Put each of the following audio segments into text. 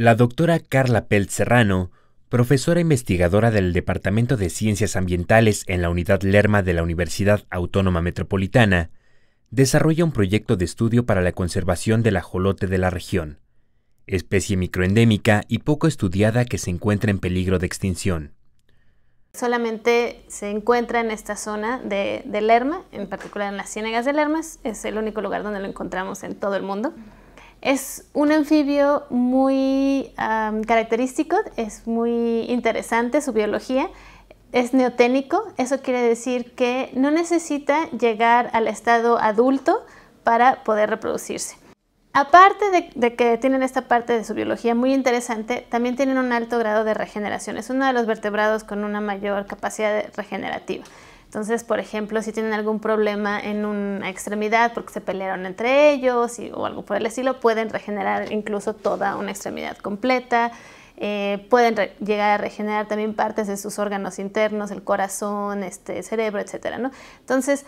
La doctora Carla Pelt Serrano, profesora investigadora del Departamento de Ciencias Ambientales en la Unidad Lerma de la Universidad Autónoma Metropolitana, desarrolla un proyecto de estudio para la conservación del ajolote de la región, especie microendémica y poco estudiada que se encuentra en peligro de extinción. Solamente se encuentra en esta zona de, Lerma, en particular en las ciénagas de Lerma, es el único lugar donde lo encontramos en todo el mundo. Es un anfibio muy característico, es muy interesante su biología. Es neoténico, eso quiere decir que no necesita llegar al estado adulto para poder reproducirse. Aparte de, que tienen esta parte de su biología muy interesante, también tienen un alto grado de regeneración. Es uno de los vertebrados con una mayor capacidad regenerativa. Entonces, por ejemplo, si tienen algún problema en una extremidad porque se pelearon entre ellos o algo por el estilo, pueden regenerar incluso toda una extremidad completa. Eh, pueden llegar a regenerar también partes de sus órganos internos, el corazón, este, cerebro, etc. Entonces,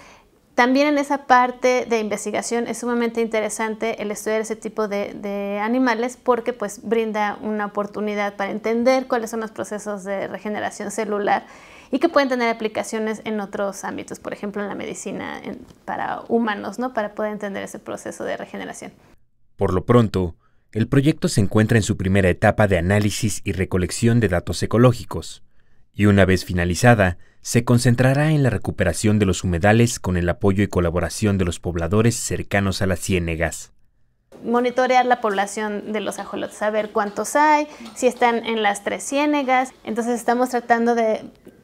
también en esa parte de investigación es sumamente interesante el estudiar ese tipo de, animales porque pues, brinda una oportunidad para entender cuáles son los procesos de regeneración celular y que pueden tener aplicaciones en otros ámbitos, por ejemplo en la medicina para humanos, ¿no? para poder entender ese proceso de regeneración. Por lo pronto, el proyecto se encuentra en su primera etapa de análisis y recolección de datos ecológicos y una vez finalizada, se concentrará en la recuperación de los humedales con el apoyo y colaboración de los pobladores cercanos a las ciénegas. Monitorear la población de los ajolotes, saber cuántos hay, si están en las tres ciénegas. Entonces estamos tratando de,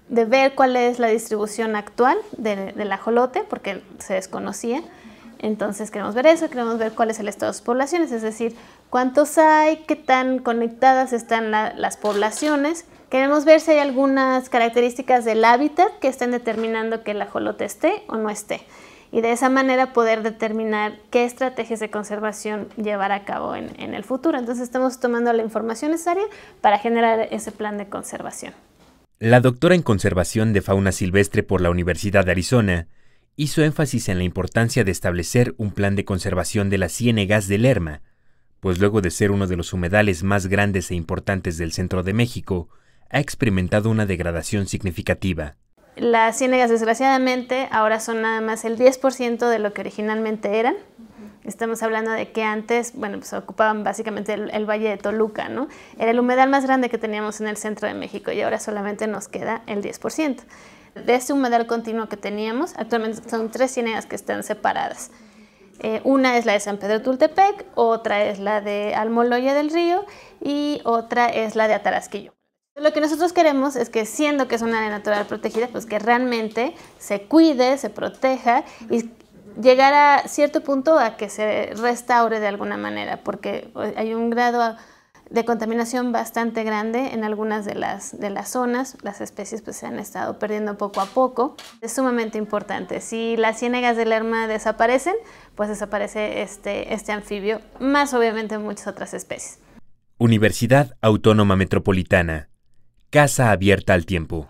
ver cuál es la distribución actual del ajolote, porque se desconocía. Entonces queremos ver eso, queremos ver cuál es el estado de sus poblaciones, es decir, cuántos hay, qué tan conectadas están las poblaciones Queremos ver si hay algunas características del hábitat que estén determinando que el ajolote esté o no esté y de esa manera poder determinar qué estrategias de conservación llevar a cabo en, el futuro. Entonces estamos tomando la información necesaria para generar ese plan de conservación. La doctora en conservación de fauna silvestre por la Universidad de Arizona hizo énfasis en la importancia de establecer un plan de conservación de las ciénegas de Lerma, pues luego de ser uno de los humedales más grandes e importantes del centro de México, ha experimentado una degradación significativa. Las ciénegas, desgraciadamente, ahora son nada más el 10% de lo que originalmente eran. Estamos hablando de que antes, bueno, pues ocupaban básicamente el, Valle de Toluca, ¿no? Era el humedal más grande que teníamos en el centro de México y ahora solamente nos queda el 10%. De ese humedal continuo que teníamos, actualmente son tres ciénegas que están separadas. Eh, una es la de San Pedro Tultepec, otra es la de Almoloya del Río y otra es la de Atarasquillo. Lo que nosotros queremos es que siendo que es un área natural protegida, pues que realmente se cuide, se proteja y llegar a cierto punto a que se restaure de alguna manera, porque hay un grado de contaminación bastante grande en algunas de las, de las zonas, las especies pues se han estado perdiendo poco a poco, es sumamente importante. Si las ciénagas del Lerma desaparecen, pues desaparece este, este anfibio, más obviamente muchas otras especies. Universidad Autónoma Metropolitana Casa abierta al tiempo.